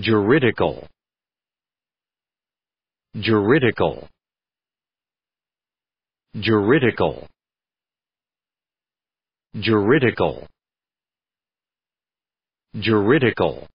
juridical juridical juridical juridical juridical